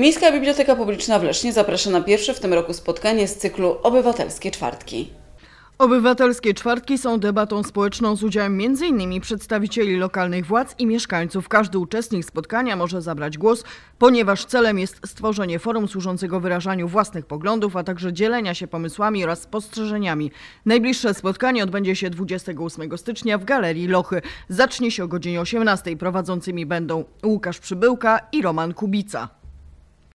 Miejska Biblioteka Publiczna w Lesznie zaprasza na pierwsze w tym roku spotkanie z cyklu Obywatelskie Czwartki. Obywatelskie czwartki są debatą społeczną z udziałem m.in. przedstawicieli lokalnych władz i mieszkańców. Każdy uczestnik spotkania może zabrać głos, ponieważ celem jest stworzenie forum służącego wyrażaniu własnych poglądów, a także dzielenia się pomysłami oraz spostrzeżeniami. Najbliższe spotkanie odbędzie się 28 stycznia w Galerii Lochy. Zacznie się o godzinie 18. Prowadzącymi będą Łukasz Przybyłka i Roman Kubica.